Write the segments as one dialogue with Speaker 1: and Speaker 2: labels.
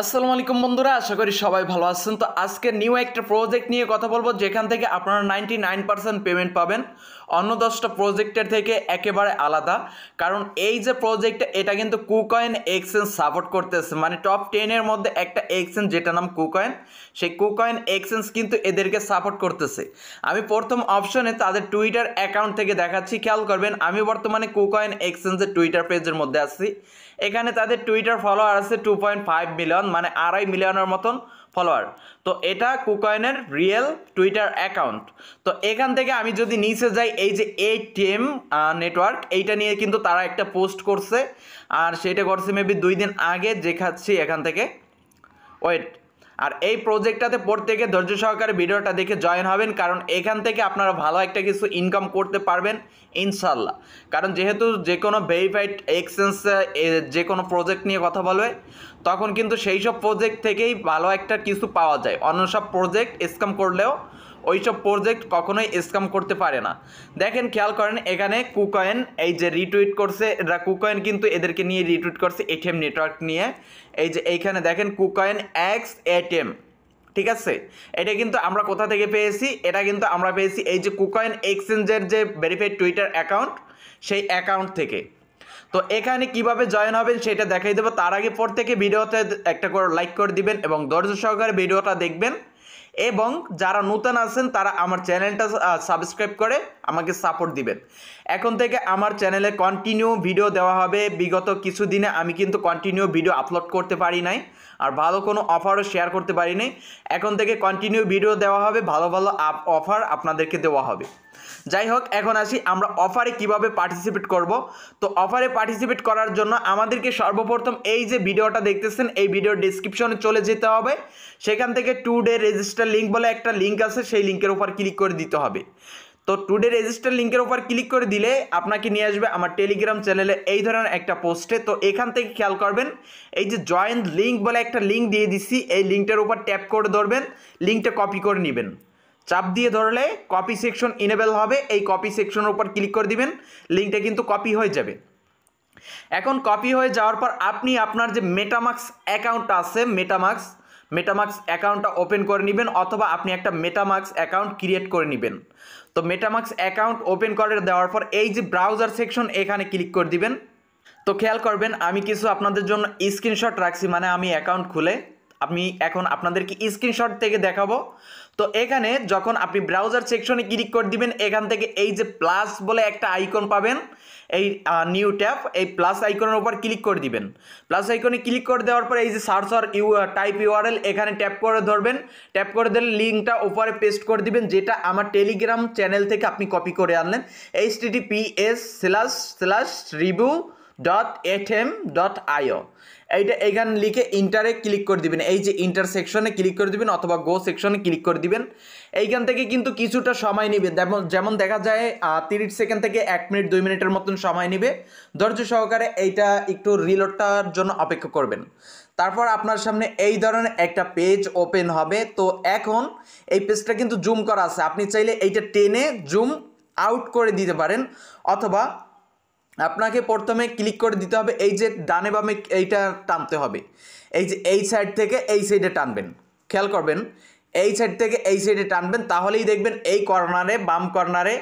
Speaker 1: আসসালামু আলাইকুম বন্ধুরা আশা করি সবাই ভালো আছেন তো আজকে নিউ একটা প্রজেক্ট নিয়ে কথা বলবো যেখান থেকে আপনারা নাইনটি নাইন পার্সেন্ট পেমেন্ট পাবেন অন্য দশটা প্রজেক্টের থেকে একেবারে আলাদা কারণ এই যে প্রজেক্টটা এটা কিন্তু কুকয়েন এক্সচেঞ্জ সাপোর্ট করতেছে মানে টপ টেনের মধ্যে একটা এক্সচেঞ্জ যেটা নাম কুকয়েন সেই কুকয়েন এক্সচেঞ্জ কিন্তু এদেরকে সাপোর্ট করতেছে আমি প্রথম অপশনে তাদের টুইটার অ্যাকাউন্ট থেকে দেখাচ্ছি খেয়াল করবেন আমি বর্তমানে কুকয়েন এক্সচেঞ্জের টুইটার পেজের মধ্যে আছি এখানে তাদের টুইটার ফলোয়ার আছে টু পয়েন্ট ফাইভ মিলিয়ন মানে আড়াই মিলিয়নের মতন ফলোয়ার তো এটা কুকয়েনের রিয়েল টুইটার অ্যাকাউন্ট তো এখান থেকে আমি যদি নিচে যাই এই যে এই টিএম নেটওয়ার্ক এইটা নিয়ে কিন্তু তারা একটা পোস্ট করছে আর সেটা করছে মেবি দুই দিন আগে দেখাচ্ছি এখান থেকে ওয়েট আর এই প্রজেক্টটাতে প্রত্যেকে ধৈর্য সহকারে ভিডিওটা দেখে জয়েন হবেন কারণ এখান থেকে আপনারা ভালো একটা কিছু ইনকাম করতে পারবেন ইনশাল্লাহ কারণ যেহেতু যে কোনো ভেরিফাইড এক্সচেঞ্জ যে কোনো প্রজেক্ট নিয়ে কথা বলবে তখন কিন্তু সেই সব প্রজেক্ট থেকেই ভালো একটা কিছু পাওয়া যায় অন্য সব প্রজেক্ট স্কাম করলেও ওই সব প্রজেক্ট কখনোই স্ক্যাম করতে পারে না দেখেন খেয়াল করেন এখানে কুকয়েন এই যে রিটুইট করছে এরা কুকয়েন কিন্তু এদেরকে নিয়ে রিটুইট করছে এটিএম নেটওয়ার্ক নিয়ে এই যে এইখানে দেখেন কুকয়েন এক্স এটিএম ঠিক আছে এটা কিন্তু আমরা কোথা থেকে পেয়েছি এটা কিন্তু আমরা পেয়েছি এই যে কুকয়েন এক্সচেঞ্জের যে ভেরিফাইড টুইটার অ্যাকাউন্ট সেই অ্যাকাউন্ট থেকে তো এখানে কিভাবে জয়েন হবেন সেটা দেখাই দেবো তার আগে পর থেকে ভিডিওতে একটা করে লাইক করে দিবেন এবং ধৈর্য সহকারে ভিডিওটা দেখবেন এবং যারা নতুন আছেন তারা আমার চ্যানেলটা সাবস্ক্রাইব করে আমাকে সাপোর্ট দিবেন এখন থেকে আমার চ্যানেলে কন্টিনিউ ভিডিও দেওয়া হবে বিগত কিছু দিনে আমি কিন্তু কন্টিনিউ ভিডিও আপলোড করতে পারি নাই আর ভালো কোনো অফারও শেয়ার করতে পারি নাই এখন থেকে কন্টিনিউ ভিডিও দেওয়া হবে ভালো ভালো অফার আপনাদেরকে দেওয়া হবে যাই হোক এখন আসি আমরা অফারে কিভাবে পার্টিসিপেট করব তো অফারে পার্টিসিপেট করার জন্য আমাদেরকে সর্বপ্রথম এই যে ভিডিওটা দেখতেছেন এই ভিডিওর ডিসক্রিপশনে চলে যেতে হবে সেখান থেকে টু ডে রেজিস্টার লিঙ্ক বলে একটা লিঙ্ক আছে সেই লিঙ্কের উপর ক্লিক করে দিতে হবে তো টুডে রেজিস্টার লিঙ্কের ওপর ক্লিক করে দিলে আপনাকে নিয়ে আসবে আমার টেলিগ্রাম চ্যানেলে এই ধরনের একটা পোস্টে তো এখান থেকে খেয়াল করবেন এই যে জয়েন্ট লিঙ্ক বলে একটা লিঙ্ক দিয়ে দিচ্ছি এই লিঙ্কটার উপর ট্যাপ করে ধরবেন লিঙ্কটা কপি করে নেবেন চাপ দিয়ে ধরলে কপি সেকশন ইনেবেল হবে এই কপি সেকশনের উপর ক্লিক করে দিবেন লিঙ্কটা কিন্তু কপি হয়ে যাবে এখন কপি হয়ে যাওয়ার পর আপনি আপনার যে মেটামাক্স অ্যাকাউন্ট আছে মেটামাক্স মেটামাক্স অ্যাকাউন্টটা ওপেন করে নেবেন অথবা আপনি একটা মেটামাক্স অ্যাকাউন্ট ক্রিয়েট করে নেবেন তো মেটামাক্স অ্যাকাউন্ট ওপেন করে দেওয়ার পর এই যে ব্রাউজার সেকশন এখানে ক্লিক করে দিবেন তো খেয়াল করবেন আমি কিছু আপনাদের জন্য স্ক্রিনশট রাখছি মানে আমি অ্যাকাউন্ট খুলে আমি এখন আপনাদেরকে স্ক্রিনশট থেকে দেখাবো তো এখানে যখন আপনি ব্রাউজার সেকশনে ক্লিক করে দিবেন এখান থেকে এই যে প্লাস বলে একটা আইকন পাবেন এই নিউ ট্যাপ এই প্লাস আইকনের উপর ক্লিক করে দিবেন প্লাস আইকনে ক্লিক করে দেওয়ার পর এই যে সার্চ আর ইউ টাইপ ইউআরএল এখানে ট্যাপ করে ধরবেন ট্যাপ করে দিলে লিঙ্কটা উপরে পেস্ট করে দিবেন যেটা আমার টেলিগ্রাম চ্যানেল থেকে আপনি কপি করে আনলেন H TTPS slash slash review dot at M dot IO এইটা এইখানে লিখে ইন্টারে ক্লিক করে দিবেন এই যে ইন্টার সেকশনে ক্লিক করে দিবেন অথবা গো সেকশনে ক্লিক করে দিবেন এইখান থেকে কিন্তু কিছুটা সময় নেবে যেমন যেমন দেখা যায় তিরিশ সেকেন্ড থেকে এক মিনিট দুই মিনিটের মতন সময় নেবে ধৈর্য সহকারে এইটা একটু রিলোডটার জন্য অপেক্ষা করবেন তারপর আপনার সামনে এই ধরনের একটা পেজ ওপেন হবে তো এখন এই পেজটা কিন্তু জুম করা আছে আপনি চাইলে এইটা টেনে জুম আউট করে দিতে পারেন অথবা আপনাকে প্রথমে ক্লিক করে দিতে হবে এই যে ডানে বামে এইটা টানতে হবে এই যে এই সাইড থেকে এই সাইডে টানবেন খেয়াল করবেন এই সাইড থেকে এই সাইডে টানবেন তাহলেই দেখবেন এই কর্নারে বাম কর্নারে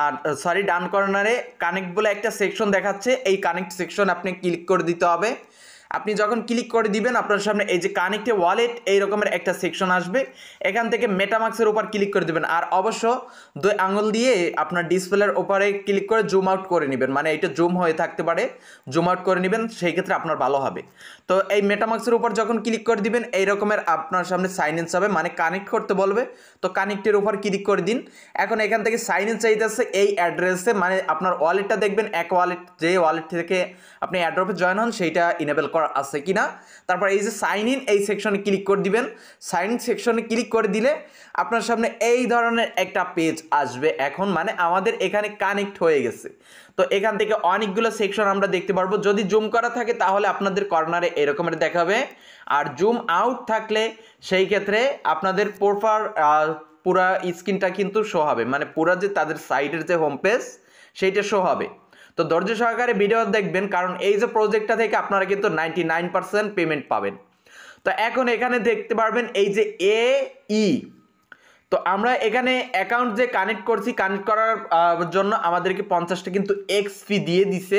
Speaker 1: আর সরি ডান কর্নারে কানেক্ট বলে একটা সেকশন দেখাচ্ছে এই কানেক্ট সেকশন আপনি ক্লিক করে দিতে হবে আপনি যখন ক্লিক করে দিবেন আপনার সামনে এই যে কানেক্টে ওয়ালেট এই রকমের একটা সেকশন আসবে এখান থেকে মেটামাক্সের উপর ক্লিক করে দেবেন আর অবশ্য দুই আঙুল দিয়ে আপনার ডিসপ্লের ওপারে ক্লিক করে জুম আউট করে নেবেন মানে এটা জুম হয়ে থাকতে পারে জুম আউট করে নেবেন সেই ক্ষেত্রে আপনার ভালো হবে তো এই মেটামাক্সের উপর যখন ক্লিক করে দিবেন এই রকমের আপনার সামনে সাইনেন্স হবে মানে কানেক্ট করতে বলবে তো কানেক্টের উপর ক্লিক করে দিন এখন এখান থেকে সাইনেন্স চাইতেছে এই অ্যাড্রেসে মানে আপনার ওয়ালেটটা দেখবেন এক ওয়ালেট যে ওয়ালেট থেকে আপনি অ্যাড্রপে জয়েন হন সেইটা ইনেবল করেন অফার আছে কি না তারপর এই যে সাইন ইন এই সেকশনে ক্লিক করে দিবেন সাইন ইন সেকশনে ক্লিক করে দিলে আপনার সামনে এই ধরনের একটা পেজ আসবে এখন মানে আমাদের এখানে কানেক্ট হয়ে গেছে তো এখান থেকে অনেকগুলো সেকশন আমরা দেখতে পারবো যদি জুম করা থাকে তাহলে আপনাদের কর্নারে এরকমের দেখাবে আর জুম আউট থাকলে সেই ক্ষেত্রে আপনাদের প্রপার পুরা স্ক্রিনটা কিন্তু শো হবে মানে পুরা যে তাদের সাইডের যে হোম পেজ সেইটা শো হবে তো ধৈর্য সহকারে ভিডিও দেখবেন কারণ এই যে প্রজেক্টটা থেকে আপনারা কিন্তু নাইনটি পেমেন্ট পাবেন তো এখন এখানে দেখতে পারবেন এই যে এ ই e। তো আমরা এখানে অ্যাকাউন্ট যে কানেক্ট করছি কানেক্ট করার জন্য আমাদেরকে পঞ্চাশটা কিন্তু এক্সপি দিয়ে দিছে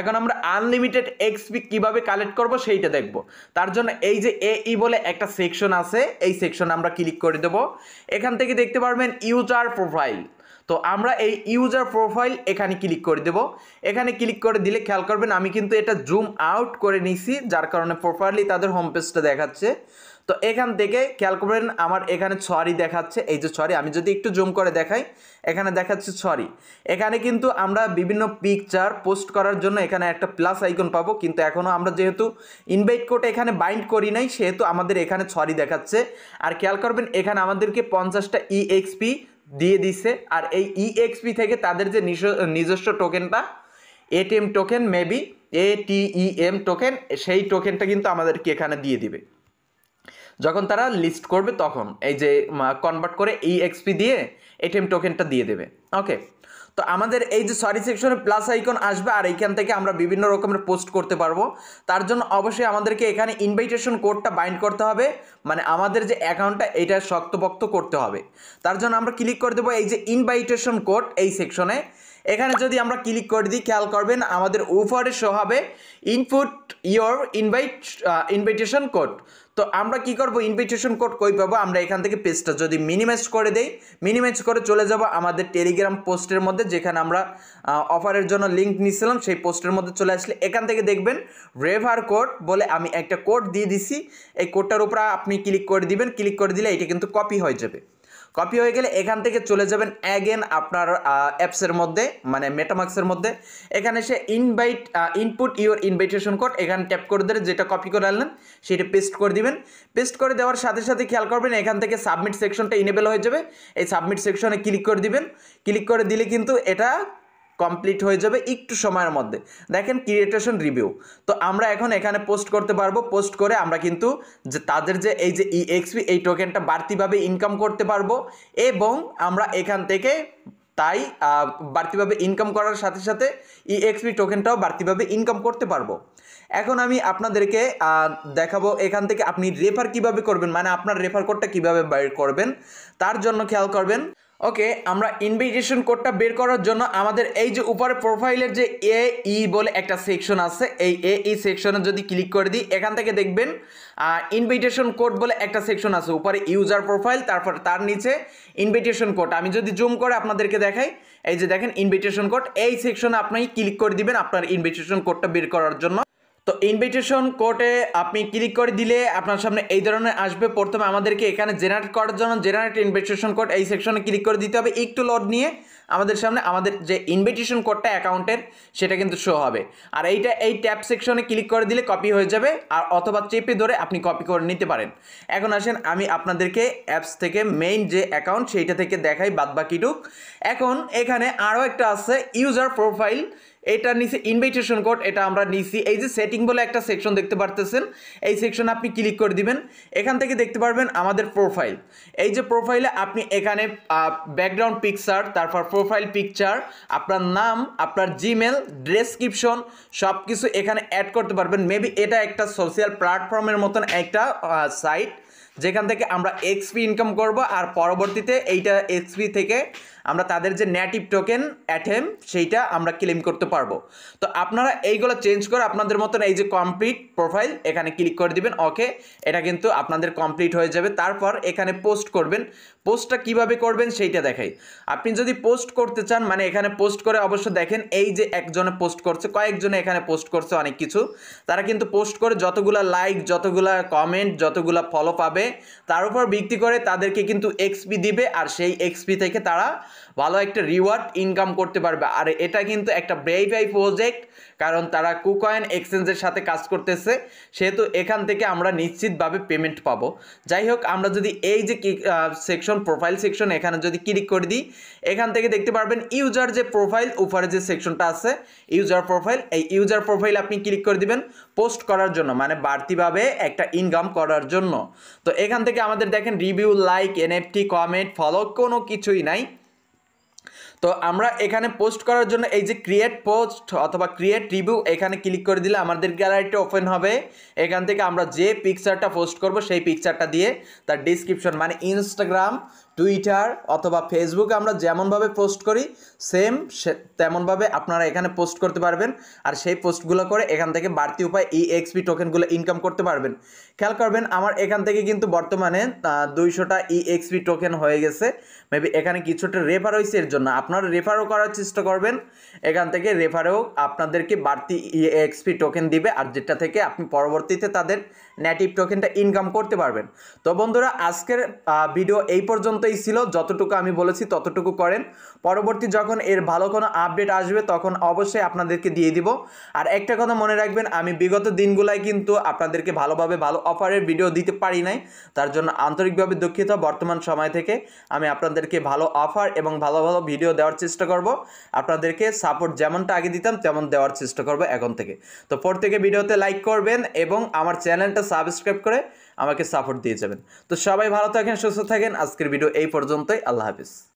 Speaker 1: এখন আমরা আনলিমিটেড এক্সপি কিভাবে কালেক্ট করব সেইটা দেখব তার জন্য এই যে এ ই e বলে একটা সেকশন আছে এই সেকশন আমরা ক্লিক করে দেব এখান থেকে দেখতে পারবেন ইউজার প্রোফাইল তো আমরা এই ইউজার প্রোফাইল এখানে ক্লিক করে দেব এখানে ক্লিক করে দিলে খেয়াল করবেন আমি কিন্তু এটা জুম আউট করে নিছি যার কারণে প্রপারলি তাদের হোম পেজটা দেখাচ্ছে তো এখান থেকে খেয়াল করবেন আমার এখানে ছড়ি দেখাচ্ছে এই যে ছড়ি আমি যদি একটু জুম করে দেখাই এখানে দেখাচ্ছে ছড়ি এখানে কিন্তু আমরা বিভিন্ন পিকচার পোস্ট করার জন্য এখানে একটা প্লাস আইকন পাবো কিন্তু এখনও আমরা যেহেতু ইনভাইট কোড এখানে বাইন্ড করি নাই সেহেতু আমাদের এখানে ছড়ি দেখাচ্ছে আর খেয়াল করবেন এখানে আমাদেরকে পঞ্চাশটা ইএক্সপি দিয়ে দিছে আর এই ইএক্সপি e থেকে তাদের যে নিজস্ব টোকেনটা ATM token maybe A M token সেই টোকেনটা কিন্তু আমাদেরকে এখানে দিয়ে দিবে যখন তারা লিস্ট করবে তখন এই যে কনভার্ট করে ইএক্সপি e দিয়ে এটিএম টোকেনটা দিয়ে দেবে ওকে তো আমাদের এই যে সরি সেকশনে প্লাস আইকন আসবে আর এইখান থেকে আমরা বিভিন্ন রকমের পোস্ট করতে পারবো তার জন্য অবশ্যই আমাদেরকে এখানে ইনভাইটেশন কোডটা বাইন্ড করতে হবে মানে আমাদের যে অ্যাকাউন্টটা এটা শক্তপক্ত করতে হবে তার জন্য আমরা ক্লিক করে দেবো এই যে ইনভাইটেশন কোড এই সেকশনে এখানে যদি আমরা ক্লিক করে দিই খেয়াল করবেন আমাদের উপরে শো হবে input your invite invitation code তো আমরা কি করব ইনভিটেশন কোড কই পাবো আমরা এখান থেকে পেজটা যদি মিনিমাইজ করে দেই মিনিমাইজ করে চলে যাব আমাদের টেলিগ্রাম পোস্টের মধ্যে যেখানে আমরা অফারের জন্য লিঙ্ক নিছিলাম সেই পোস্টের মধ্যে চলে আসলে এখান থেকে দেখবেন রেভার কোড বলে আমি একটা কোড দিয়ে দিছি এই কোডটার উপর আপনি ক্লিক করে দিবেন ক্লিক করে দিলে এটা কিন্তু কপি হয়ে যাবে কপি হয়ে গেলে এখান থেকে চলে যাবেন অ্যাগেন আপনার অ্যাপসের মধ্যে মানে মেটামাক্সের মধ্যে এখানে সে invite input your invitation code এখানে ট্যাপ করে দিলে যেটা কপি করে আনলেন সেটা পেস্ট করে দিবেন পেস্ট করে দেওয়ার সাথে সাথে খেয়াল করবেন এখান থেকে সাবমিট সেকশনটা ইনেবেল হয়ে যাবে এই সাবমিট সেকশনে ক্লিক করে দিবেন ক্লিক করে দিলে কিন্তু এটা কমপ্লিট হয়ে যাবে একটু সময়ের মধ্যে দেখেন ক্রিয়েটেশন রিভিউ তো আমরা এখন এখানে পোস্ট করতে পারবো পোস্ট করে আমরা কিন্তু যে তাদের যে এই যে ইএক্সপি এই টোকেনটা বাড়তিভাবে ইনকাম করতে পারবো এবং আমরা এখান থেকে তাই বাড়তিভাবে ইনকাম করার সাথে সাথে ইএক্সপি টোকেনটাও বাড়তিভাবে ইনকাম করতে পারবো এখন আমি আপনাদেরকে দেখাবো এখান থেকে আপনি রেফার কিভাবে করবেন মানে আপনার রেফার কোডটা কীভাবে বাইর করবেন তার জন্য খেয়াল করবেন ওকে আমরা ইনভিটেশন কোডটা বের করার জন্য আমাদের এই যে উপরে প্রোফাইলের যে এ ই e বলে একটা সেকশন আছে এই e এ ই সেকশনে যদি ক্লিক করে দিই এখান থেকে দেখবেন ইনভিটেশন কোড বলে একটা সেকশন আছে উপরে ইউজার প্রোফাইল তারপর তার নিচে ইনভিটেশন কোড আমি যদি জুম করে আপনাদেরকে দেখাই এই যে দেখেন ইনভিটেশন কোড এই সেকশনে আপনি ক্লিক করে দিবেন আপনার ইনভিটেশন কোডটা বের করার জন্য তো ইনভিটেশন কোর্টে আপনি ক্লিক করে দিলে আপনার সামনে এই ধরনের আসবে প্রথমে আমাদেরকে এখানে জেনারেট করার জন্য জেনারেট ইনভিটেশন কোড এই সেকশনে ক্লিক করে দিতে হবে একটু লোড নিয়ে আমাদের সামনে আমাদের যে ইনভিটেশন কোডটা অ্যাকাউন্টের সেটা কিন্তু শো হবে আর এইটা এই ট্যাপ সেকশনে ক্লিক করে দিলে কপি হয়ে যাবে আর অথবা চেপে ধরে আপনি কপি করে নিতে পারেন এখন আসেন আমি আপনাদেরকে অ্যাপস থেকে মেইন যে অ্যাকাউন্ট সেইটা থেকে দেখাই বাদবাকিটুক এখন এখানে আরও একটা আছে ইউজার প্রোফাইল এটা নিচে ইনভিটেশন কোড এটা আমরা নিছি এই যে সেটিং বলে একটা সেকশন দেখতে পারতেছেন এই সেকশন আপনি ক্লিক করে দিবেন এখান থেকে দেখতে পারবেন আমাদের প্রোফাইল এই যে প্রোফাইলে আপনি এখানে ব্যাকগ্রাউন্ড পিকচার তারপর প্রোফাইল পিকচার আপনার নাম আপনার জিমেল ডেসক্রিপশন সব কিছু এখানে অ্যাড করতে পারবেন মেবি এটা একটা সোশ্যাল প্ল্যাটফর্মের মতন একটা সাইট যেখান থেকে আমরা এক্সপি ইনকাম করব আর পরবর্তীতে এইটা এক্সপি থেকে আমরা তাদের যে নেটিভ টোকেন অ্যাটেম সেইটা আমরা ক্লেম করতে পারবো তো আপনারা এইগুলো চেঞ্জ করে আপনাদের মতন এই যে কমপ্লিট প্রোফাইল এখানে ক্লিক করে দিবেন ওকে এটা কিন্তু আপনাদের কমপ্লিট হয়ে যাবে তারপর এখানে পোস্ট করবেন পোস্টটা কিভাবে করবেন সেইটা দেখাই আপনি যদি পোস্ট করতে চান মানে এখানে পোস্ট করে অবশ্য দেখেন এই যে একজনে পোস্ট করছে কয়েকজনে এখানে পোস্ট করছে অনেক কিছু তারা কিন্তু পোস্ট করে যতগুলা লাইক যতগুলা কমেন্ট যতগুলা ফলো পাবে তার উপর ভিত্তি করে তাদেরকে কিন্তু এক্সপি দিবে আর সেই এক্সপি থেকে তারা ভালো একটা রিওয়ার্ড ইনকাম করতে পারবে আর এটা কিন্তু একটা ব্রেভাই প্রজেক্ট কারণ তারা কুকয়েন এক্সচেঞ্জের সাথে কাজ করতেছে সেহেতু এখান থেকে আমরা নিশ্চিতভাবে পেমেন্ট পাবো যাই হোক আমরা যদি এই যে সেকশন প্রোফাইল সেকশন এখানে যদি ক্লিক করে দিই এখান থেকে দেখতে পারবেন ইউজার যে প্রোফাইল উপরে যে সেকশনটা আছে ইউজার প্রোফাইল এই ইউজার প্রোফাইল আপনি ক্লিক করে দিবেন পোস্ট করার জন্য মানে বাড়তিভাবে একটা ইনকাম করার জন্য তো এখান থেকে আমাদের দেখেন review like NFT comment follow কোনো কিছুই নাই তো আমরা এখানে পোস্ট করার জন্য এই যে ক্রিয়েট পোস্ট অথবা ক্রিয়েট রিভিউ এখানে ক্লিক করে দিলে আমাদের গ্যালারিটা ওপেন হবে এখান থেকে আমরা যে পিকচারটা পোস্ট করব সেই পিকচারটা দিয়ে তার ডিসক্রিপশন মানে ইনস্টাগ্রাম টুইটার অথবা ফেসবুকে আমরা যেমনভাবে পোস্ট করি সেম তেমনভাবে আপনারা এখানে পোস্ট করতে পারবেন আর সেই পোস্টগুলো করে এখান থেকে বাড়তি উপায় ই এক্সপি টোকেনগুলো ইনকাম করতে পারবেন খেয়াল করবেন আমার এখান থেকে কিন্তু বর্তমানে দুইশোটা ই এক্সপি টোকেন হয়ে গেছে মেবি এখানে কিছুটা রেফার হয়েছে এর জন্য আপনারা রেফারও করার চেষ্টা করবেন এখান থেকে রেফারেও আপনাদেরকে বাড়তি ই এক্সপি টোকেন দিবে আর যেটা থেকে আপনি পরবর্তীতে তাদের নেটিভ টোকেনটা ইনকাম করতে পারবেন তো বন্ধুরা আজকের ভিডিও এই পর্যন্ত মতোই ছিল যতটুকু আমি বলেছি ততটুকু করেন পরবর্তী যখন এর ভালো কোনো আপডেট আসবে তখন অবশ্যই আপনাদেরকে দিয়ে দিব আর একটা কথা মনে রাখবেন আমি বিগত দিনগুলাই কিন্তু আপনাদেরকে ভালোভাবে ভালো অফারের ভিডিও দিতে পারি নাই তার জন্য আন্তরিকভাবে দুঃখিত বর্তমান সময় থেকে আমি আপনাদেরকে ভালো অফার এবং ভালো ভালো ভিডিও দেওয়ার চেষ্টা করব আপনাদেরকে সাপোর্ট যেমনটা আগে দিতাম তেমন দেওয়ার চেষ্টা করব এখন থেকে তো প্রত্যেকে ভিডিওতে লাইক করবেন এবং আমার চ্যানেলটা সাবস্ক্রাইব করে আমাকে সাপোর্ট দিয়ে যাবেন তো সবাই ভালো থাকেন সুস্থ থাকেন আজকের ভিডিও এই পর্যন্তই আল্লাহ হাফিজ